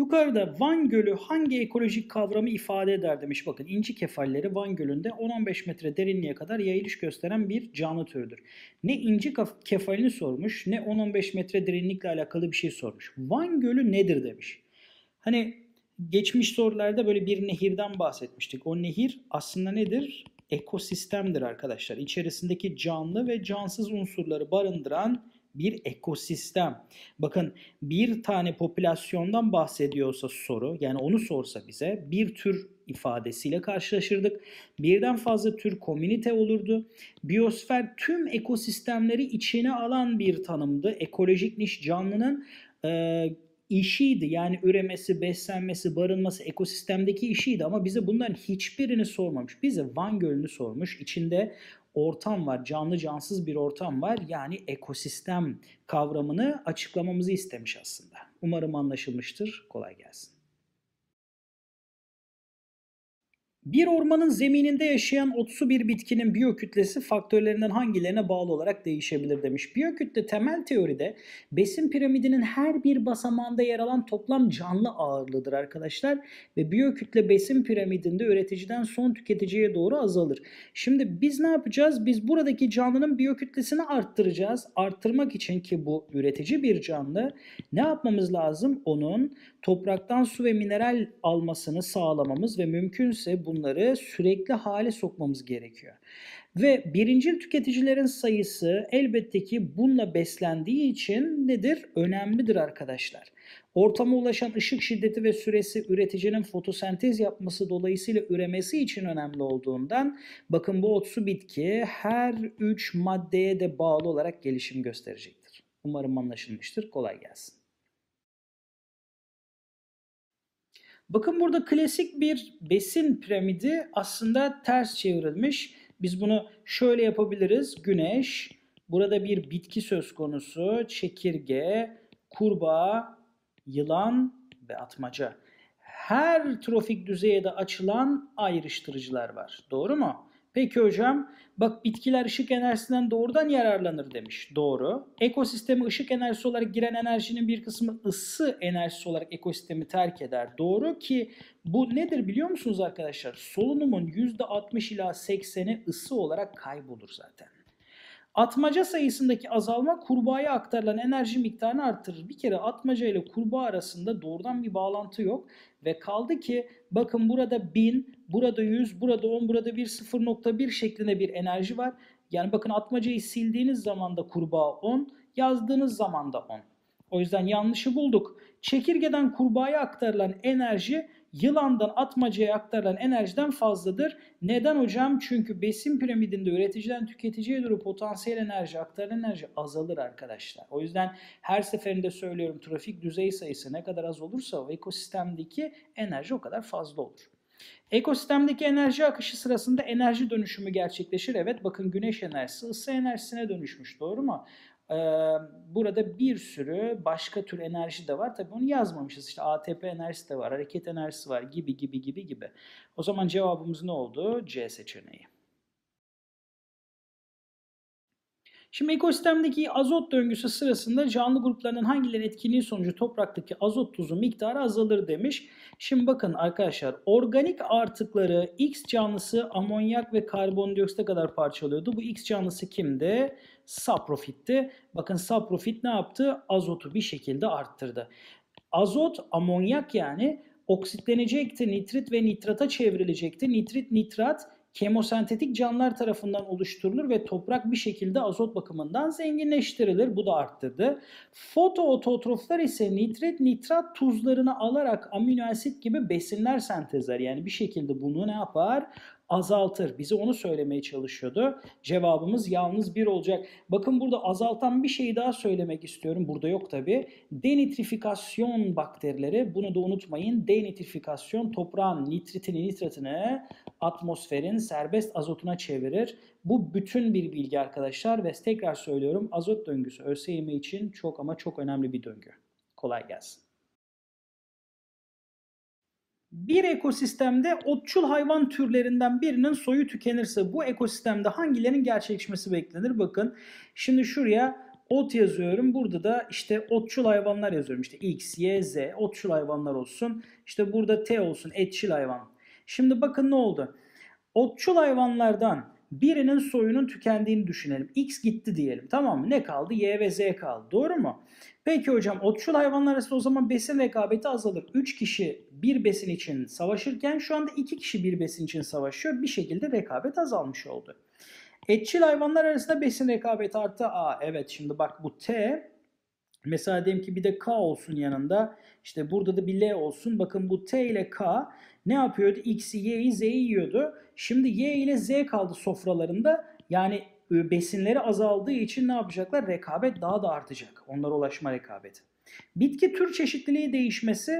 Yukarıda Van Gölü hangi ekolojik kavramı ifade eder demiş. Bakın inci kefalleri Van Gölü'nde 10-15 metre derinliğe kadar yayılış gösteren bir canlı türüdür. Ne inci kefalini sormuş ne 10-15 metre derinlikle alakalı bir şey sormuş. Van Gölü nedir demiş. Hani geçmiş sorularda böyle bir nehirden bahsetmiştik. O nehir aslında nedir? Ekosistemdir arkadaşlar. İçerisindeki canlı ve cansız unsurları barındıran bir ekosistem. Bakın bir tane popülasyondan bahsediyorsa soru yani onu sorsa bize bir tür ifadesiyle karşılaşırdık. Birden fazla tür komünite olurdu. Biyosfer tüm ekosistemleri içine alan bir tanımdı. Ekolojik niş canlının e, işiydi. Yani üremesi, beslenmesi, barınması ekosistemdeki işiydi ama bize bunların hiçbirini sormamış. Bize Van Gölü'nü sormuş. İçinde ortam var. Canlı cansız bir ortam var. Yani ekosistem kavramını açıklamamızı istemiş aslında. Umarım anlaşılmıştır. Kolay gelsin. Bir ormanın zemininde yaşayan otsu bir bitkinin biyokütlesi faktörlerinden hangilerine bağlı olarak değişebilir demiş. Biyokütle temel teoride besin piramidinin her bir basamağında yer alan toplam canlı ağırlığıdır arkadaşlar. Ve biyokütle besin piramidinde üreticiden son tüketiciye doğru azalır. Şimdi biz ne yapacağız? Biz buradaki canlının biyokütlesini arttıracağız. Arttırmak için ki bu üretici bir canlı ne yapmamız lazım? Onun topraktan su ve mineral almasını sağlamamız ve mümkünse bu bunları sürekli hale sokmamız gerekiyor. Ve birincil tüketicilerin sayısı elbette ki bununla beslendiği için nedir? Önemlidir arkadaşlar. Ortama ulaşan ışık şiddeti ve süresi üreticinin fotosentez yapması dolayısıyla üremesi için önemli olduğundan bakın bu otsu bitki her 3 maddeye de bağlı olarak gelişim gösterecektir. Umarım anlaşılmıştır. Kolay gelsin. Bakın burada klasik bir besin piramidi aslında ters çevrilmiş. Biz bunu şöyle yapabiliriz. Güneş, burada bir bitki söz konusu, çekirge, kurbağa, yılan ve atmaca. Her trofik düzeyde açılan ayrıştırıcılar var. Doğru mu? Peki hocam bak bitkiler ışık enerjisinden doğrudan yararlanır demiş. Doğru. Ekosisteme ışık enerjisi olarak giren enerjinin bir kısmı ısı enerjisi olarak ekosistemi terk eder. Doğru ki bu nedir biliyor musunuz arkadaşlar? Solunumun %60 ila %80'i ısı olarak kaybolur zaten. Atmaca sayısındaki azalma kurbağaya aktarılan enerji miktarını artırır. Bir kere atmaca ile kurbağa arasında doğrudan bir bağlantı yok. Ve kaldı ki bakın burada 1000, burada 100, burada 10, burada 1, 0.1 şeklinde bir enerji var. Yani bakın atmacayı sildiğiniz zaman da kurbağa 10, yazdığınız zaman da 10. O yüzden yanlışı bulduk. Çekirgeden kurbağaya aktarılan enerji yılandan atmacaya aktarılan enerjiden fazladır. Neden hocam? Çünkü besin piramidinde üreticiden tüketiciye doğru potansiyel enerji, aktarılan enerji azalır arkadaşlar. O yüzden her seferinde söylüyorum trafik düzey sayısı ne kadar az olursa o ekosistemdeki enerji o kadar fazla olur. Ekosistemdeki enerji akışı sırasında enerji dönüşümü gerçekleşir. Evet bakın güneş enerjisi ısı enerjisine dönüşmüş doğru mu? burada bir sürü başka tür enerji de var. Tabii onu yazmamışız. İşte ATP enerjisi de var, hareket enerjisi var gibi gibi gibi gibi. O zaman cevabımız ne oldu? C seçeneği. Şimdi ekosistemdeki azot döngüsü sırasında canlı gruplarının hangileri etkinliği sonucu topraktaki azot tuzu miktarı azalır demiş. Şimdi bakın arkadaşlar organik artıkları X canlısı amonyak ve karbondioksite kadar parçalıyordu. Bu X canlısı kimdi? Saprofitti. Bakın saprofit ne yaptı? Azotu bir şekilde arttırdı. Azot amonyak yani oksitlenecekti. Nitrit ve nitrata çevrilecekti. Nitrit nitrat kemosentetik canlılar tarafından oluşturulur ve toprak bir şekilde azot bakımından zenginleştirilir. Bu da arttırdı. Fotoototroflar ise nitret nitrat tuzlarını alarak amino asit gibi besinler sentezler. Yani bir şekilde bunu ne yapar? azaltır. Bize onu söylemeye çalışıyordu. Cevabımız yalnız bir olacak. Bakın burada azaltan bir şeyi daha söylemek istiyorum. Burada yok tabi. Denitrifikasyon bakterileri. Bunu da unutmayın. Denitrifikasyon toprağın nitritini, nitratını atmosferin serbest azotuna çevirir. Bu bütün bir bilgi arkadaşlar ve tekrar söylüyorum azot döngüsü ÖSYM için çok ama çok önemli bir döngü. Kolay gelsin. Bir ekosistemde otçul hayvan türlerinden birinin soyu tükenirse bu ekosistemde hangilerinin gerçekleşmesi beklenir? Bakın şimdi şuraya ot yazıyorum. Burada da işte otçul hayvanlar yazıyorum. İşte X, Y, Z otçul hayvanlar olsun. İşte burada T olsun etçil hayvan. Şimdi bakın ne oldu? Otçul hayvanlardan birinin soyunun tükendiğini düşünelim. X gitti diyelim tamam mı? Ne kaldı? Y ve Z kaldı. Doğru mu? Peki hocam otçul hayvanlar arasında o zaman besin rekabeti azalır. 3 kişi bir besin için savaşırken şu anda 2 kişi bir besin için savaşıyor. Bir şekilde rekabet azalmış oldu. Etçil hayvanlar arasında besin rekabeti arttı. Aa evet şimdi bak bu T Mesela diyelim ki bir de K olsun yanında. İşte burada da bir L olsun. Bakın bu T ile K ne yapıyordu? X'i, Y'yi, Z'yi yiyordu. Şimdi Y ile Z kaldı sofralarında. Yani e, besinleri azaldığı için ne yapacaklar? Rekabet daha da artacak. Onlara ulaşma rekabeti. Bitki tür çeşitliliği değişmesi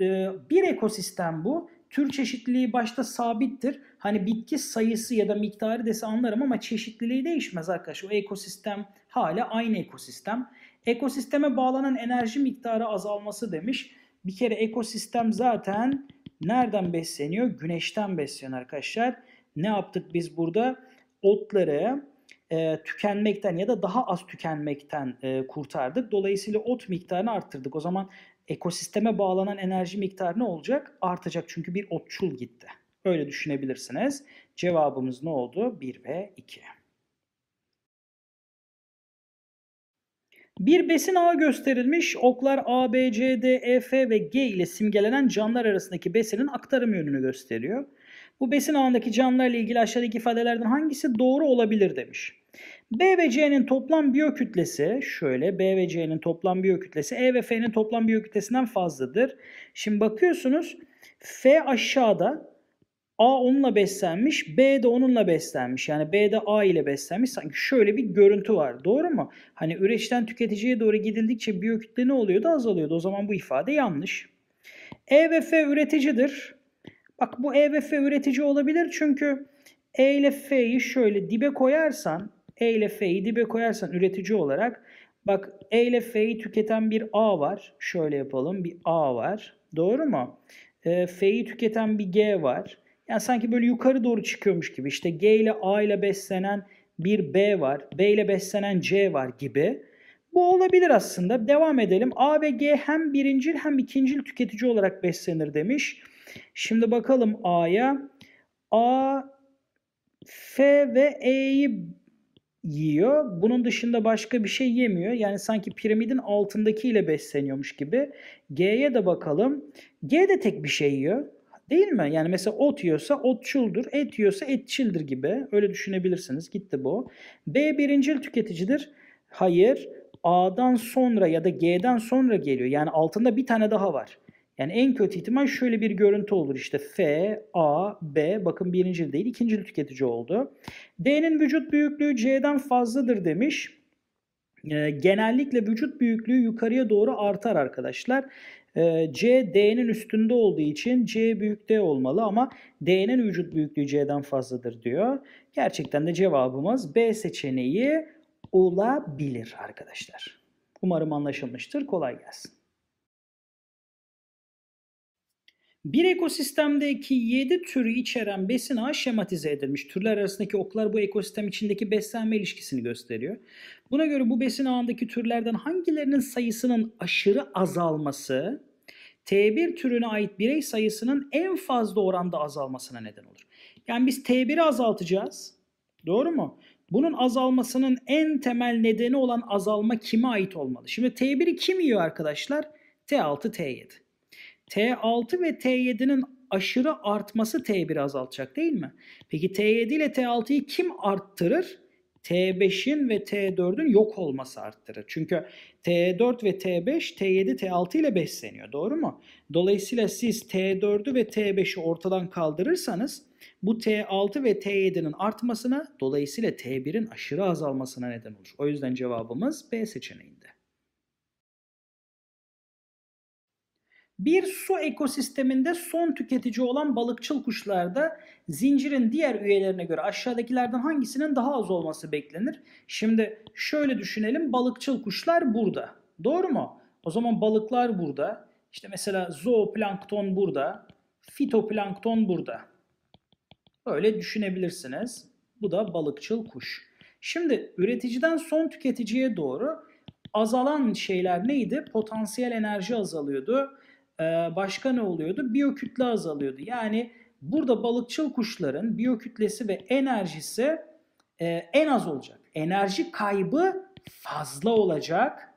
e, bir ekosistem bu. Tür çeşitliliği başta sabittir. Hani bitki sayısı ya da miktarı dese anlarım ama çeşitliliği değişmez arkadaşlar. O ekosistem hala aynı ekosistem. Ekosisteme bağlanan enerji miktarı azalması demiş. Bir kere ekosistem zaten nereden besleniyor? Güneşten besleniyor arkadaşlar. Ne yaptık biz burada? Otları, e, tükenmekten ya da daha az tükenmekten e, kurtardık. Dolayısıyla ot miktarını arttırdık. O zaman ekosisteme bağlanan enerji miktarı ne olacak? Artacak çünkü bir otçul gitti. Öyle düşünebilirsiniz. Cevabımız ne oldu? 1 ve 2. Bir besin ağı gösterilmiş. Oklar A, B, C, D, E, F ve G ile simgelenen canlılar arasındaki besinin aktarım yönünü gösteriyor. Bu besin ağındaki canlılarla ilgili aşağıdaki ifadelerden hangisi doğru olabilir demiş. B ve C'nin toplam biyokütlesi şöyle B ve C'nin toplam biyokütlesi E ve F'nin toplam biyokütlesinden fazladır. Şimdi bakıyorsunuz F aşağıda A onunla beslenmiş, B de onunla beslenmiş. Yani B de A ile beslenmiş. Sanki şöyle bir görüntü var. Doğru mu? Hani üreticiden tüketiciye doğru gidildikçe biyokütle ne oluyordu? Azalıyordu. O zaman bu ifade yanlış. E ve F üreticidir. Bak bu E ve F üretici olabilir çünkü E ile F'yi şöyle dibe koyarsan, E ile F'yi dibe koyarsan üretici olarak bak E ile F'yi tüketen bir A var. Şöyle yapalım bir A var. Doğru mu? E, F'yi tüketen bir G var. Yani sanki böyle yukarı doğru çıkıyormuş gibi. İşte G ile A ile beslenen bir B var. B ile beslenen C var gibi. Bu olabilir aslında. Devam edelim. A ve G hem birincil hem ikincil tüketici olarak beslenir demiş. Şimdi bakalım A'ya. A, F ve E'yi yiyor. Bunun dışında başka bir şey yemiyor. Yani sanki piramidin altındakiyle besleniyormuş gibi. G'ye de bakalım. G de tek bir şey yiyor. Değil mi? Yani mesela ot yiyorsa otçuldur, et yiyorsa etçildir gibi. Öyle düşünebilirsiniz. Gitti bu. B birincil tüketicidir. Hayır. A'dan sonra ya da G'den sonra geliyor. Yani altında bir tane daha var. Yani en kötü ihtimal şöyle bir görüntü olur işte F, A, B bakın birinci değil ikinci tüketici oldu. D'nin vücut büyüklüğü C'den fazladır demiş. E, genellikle vücut büyüklüğü yukarıya doğru artar arkadaşlar. E, C D'nin üstünde olduğu için C büyük D olmalı ama D'nin vücut büyüklüğü C'den fazladır diyor. Gerçekten de cevabımız B seçeneği olabilir arkadaşlar. Umarım anlaşılmıştır. Kolay gelsin. Bir ekosistemdeki 7 türü içeren besin ağı şematize edilmiş. Türler arasındaki oklar bu ekosistem içindeki beslenme ilişkisini gösteriyor. Buna göre bu besin ağındaki türlerden hangilerinin sayısının aşırı azalması T1 türüne ait birey sayısının en fazla oranda azalmasına neden olur. Yani biz T1'i azaltacağız. Doğru mu? Bunun azalmasının en temel nedeni olan azalma kime ait olmalı? Şimdi T1'i kim yiyor arkadaşlar? T6, T7. T6 ve T7'nin aşırı artması T1'i azaltacak değil mi? Peki T7 ile T6'yı kim arttırır? T5'in ve T4'ün yok olması arttırır. Çünkü T4 ve T5, T7, T6 ile besleniyor. Doğru mu? Dolayısıyla siz T4'ü ve T5'i ortadan kaldırırsanız bu T6 ve T7'nin artmasına, dolayısıyla T1'in aşırı azalmasına neden olur. O yüzden cevabımız B seçeneğinde. Bir su ekosisteminde son tüketici olan balıkçıl kuşlarda zincirin diğer üyelerine göre aşağıdakilerden hangisinin daha az olması beklenir? Şimdi şöyle düşünelim balıkçıl kuşlar burada. Doğru mu? O zaman balıklar burada. İşte mesela zooplankton burada. Fitoplankton burada. Böyle düşünebilirsiniz. Bu da balıkçıl kuş. Şimdi üreticiden son tüketiciye doğru azalan şeyler neydi? Potansiyel enerji azalıyordu. E, başka ne oluyordu? Biyokütle azalıyordu. Yani burada balıkçıl kuşların biyokütlesi ve enerjisi e, en az olacak. Enerji kaybı fazla olacak.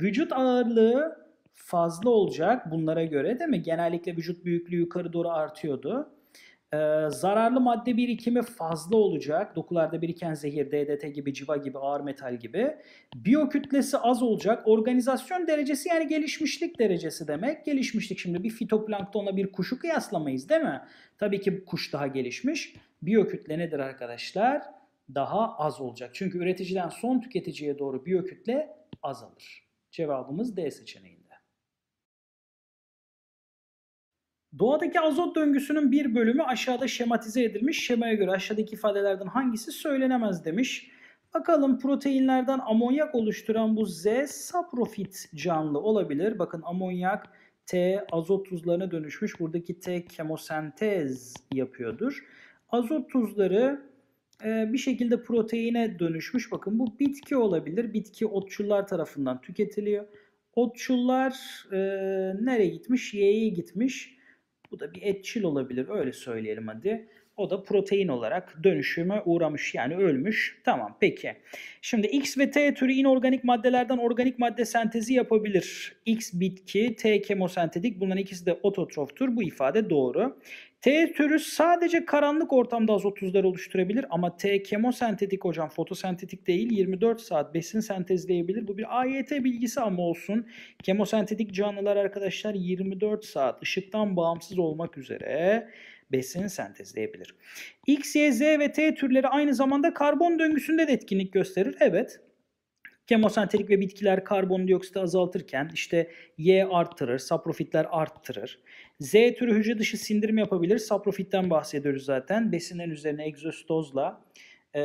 Vücut ağırlığı fazla olacak bunlara göre değil mi? Genellikle vücut büyüklüğü yukarı doğru artıyordu. Ee, zararlı madde birikimi fazla olacak. Dokularda biriken zehir, DDT gibi, civa gibi, ağır metal gibi. Biyokütlesi az olacak. Organizasyon derecesi yani gelişmişlik derecesi demek. Gelişmişlik şimdi bir fitoplanktona bir kuşu kıyaslamayız değil mi? Tabii ki kuş daha gelişmiş. Biyokütle nedir arkadaşlar? Daha az olacak. Çünkü üreticiden son tüketiciye doğru biyokütle azalır. Cevabımız D seçeneği. Doğadaki azot döngüsünün bir bölümü aşağıda şematize edilmiş. Şemaya göre aşağıdaki ifadelerden hangisi söylenemez demiş. Bakalım proteinlerden amonyak oluşturan bu Z saprofit canlı olabilir. Bakın amonyak T azot tuzlarına dönüşmüş. Buradaki T kemosentez yapıyordur. Azot tuzları e, bir şekilde proteine dönüşmüş. Bakın bu bitki olabilir. Bitki otçullar tarafından tüketiliyor. Otçullar e, nereye gitmiş? Y'ye gitmiş. Bu da bir etçil olabilir öyle söyleyelim hadi. O da protein olarak dönüşüme uğramış yani ölmüş. Tamam peki. Şimdi X ve T türü inorganik maddelerden organik madde sentezi yapabilir. X bitki, T kemosentetik bunların ikisi de ototroftur. Bu ifade doğru. T türü sadece karanlık ortamda azotuzlar oluşturabilir ama T kemosentetik hocam fotosentetik değil 24 saat besin sentezleyebilir. Bu bir AYT bilgisi ama olsun. Kemosentetik canlılar arkadaşlar 24 saat ışıktan bağımsız olmak üzere besin sentezleyebilir. X, Y, Z ve T türleri aynı zamanda karbon döngüsünde de etkinlik gösterir. Evet Kemosentelik ve bitkiler karbondioksiti azaltırken işte Y arttırır, saprofitler arttırır. Z türü hücre dışı sindirim yapabilir. Saprofitten bahsediyoruz zaten. besinler üzerine egzostozla e,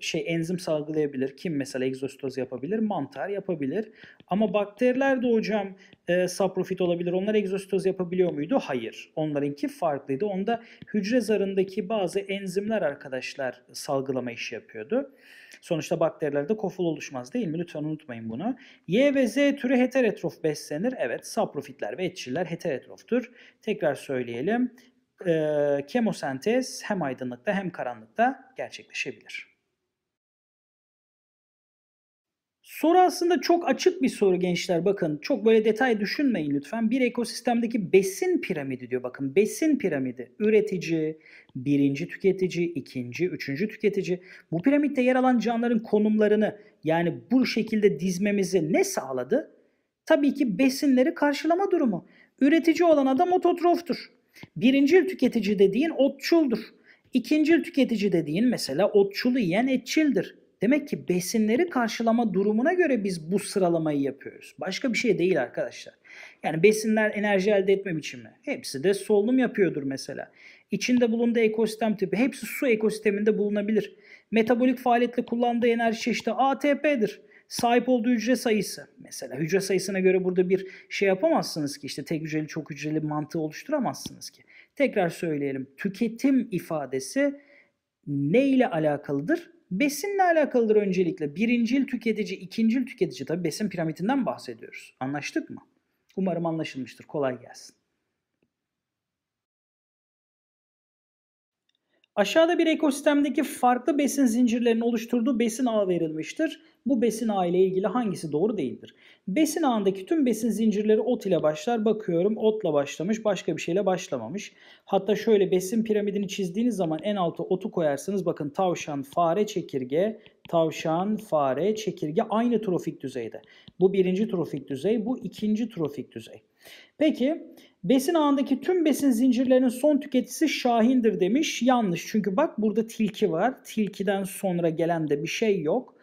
şey enzim salgılayabilir. Kim mesela egzostoz yapabilir? Mantar yapabilir. Ama bakteriler de hocam e, saprofit olabilir. Onlar egzostoz yapabiliyor muydu? Hayır. Onlarınki farklıydı. Onda hücre zarındaki bazı enzimler arkadaşlar salgılama işi yapıyordu. Sonuçta bakterilerde kofol oluşmaz değil mi? Lütfen unutmayın bunu. Y ve Z türü heterotrof beslenir. Evet saprofitler ve etçiller heterotroftur. Tekrar söyleyelim e, kemosentez hem aydınlıkta hem karanlıkta gerçekleşebilir. Soru aslında çok açık bir soru gençler bakın. Çok böyle detay düşünmeyin lütfen. Bir ekosistemdeki besin piramidi diyor bakın. Besin piramidi. Üretici, birinci tüketici, ikinci, üçüncü tüketici. Bu piramitte yer alan canlıların konumlarını yani bu şekilde dizmemizi ne sağladı? Tabii ki besinleri karşılama durumu. Üretici olan adam ototroftur. Birinci tüketici dediğin otçuldur. İkinci tüketici dediğin mesela otçulu yiyen etçildir. Demek ki besinleri karşılama durumuna göre biz bu sıralamayı yapıyoruz. Başka bir şey değil arkadaşlar. Yani besinler enerji elde etmem için mi? Hepsi de solunum yapıyordur mesela. İçinde bulunduğu ekosistem tipi. Hepsi su ekosisteminde bulunabilir. Metabolik faaliyetle kullandığı enerji çeşidi ATP'dir sahip olduğu hücre sayısı. Mesela hücre sayısına göre burada bir şey yapamazsınız ki işte tek hücreli çok hücreli mantığı oluşturamazsınız ki. Tekrar söyleyelim tüketim ifadesi ne ile alakalıdır? Besinle alakalıdır öncelikle. Birincil tüketici, ikincil tüketici tabi besin piramidinden bahsediyoruz. Anlaştık mı? Umarım anlaşılmıştır. Kolay gelsin. Aşağıda bir ekosistemdeki farklı besin zincirlerinin oluşturduğu besin ağı verilmiştir. Bu besin ağı ile ilgili hangisi doğru değildir? Besin ağındaki tüm besin zincirleri ot ile başlar. Bakıyorum otla başlamış, başka bir şeyle başlamamış. Hatta şöyle besin piramidini çizdiğiniz zaman en altı otu koyarsınız. bakın tavşan, fare, çekirge, tavşan, fare, çekirge aynı trofik düzeyde. Bu birinci trofik düzey, bu ikinci trofik düzey. Peki Besin ağındaki tüm besin zincirlerinin son tüketicisi şahindir demiş. Yanlış çünkü bak burada tilki var. Tilkiden sonra gelen de bir şey yok.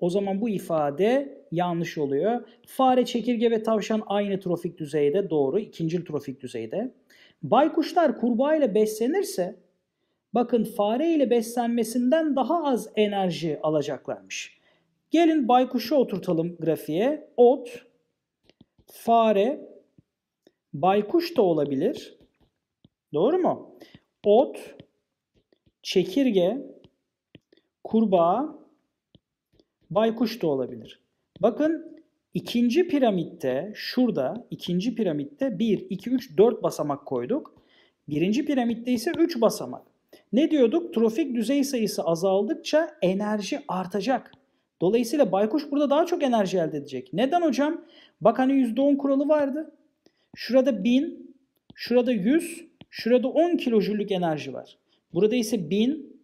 O zaman bu ifade yanlış oluyor. Fare, çekirge ve tavşan aynı trofik düzeyde doğru. ikincil trofik düzeyde. Baykuşlar kurbağa ile beslenirse bakın fare ile beslenmesinden daha az enerji alacaklarmış. Gelin baykuşu oturtalım grafiğe. Ot, fare, Baykuş da olabilir. Doğru mu? Ot, çekirge, kurbağa, baykuş da olabilir. Bakın ikinci piramitte şurada ikinci piramitte 1, 2, 3, 4 basamak koyduk. Birinci piramitte ise 3 basamak. Ne diyorduk? Trofik düzey sayısı azaldıkça enerji artacak. Dolayısıyla baykuş burada daha çok enerji elde edecek. Neden hocam? Bak hani %10 kuralı vardı. Şurada 1000, şurada 100, şurada 10 kilojüllük enerji var. Burada ise 1000,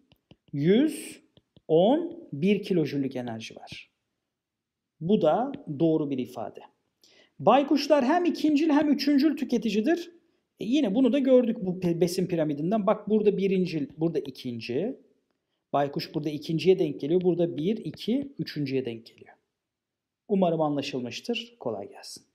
100, 10, 1 kilojüllük enerji var. Bu da doğru bir ifade. Baykuşlar hem ikincil hem üçüncül tüketicidir. E yine bunu da gördük bu besin piramidinden. Bak burada birincil, burada ikinci. Baykuş burada ikinciye denk geliyor. Burada bir, iki, üçüncüye denk geliyor. Umarım anlaşılmıştır. Kolay gelsin.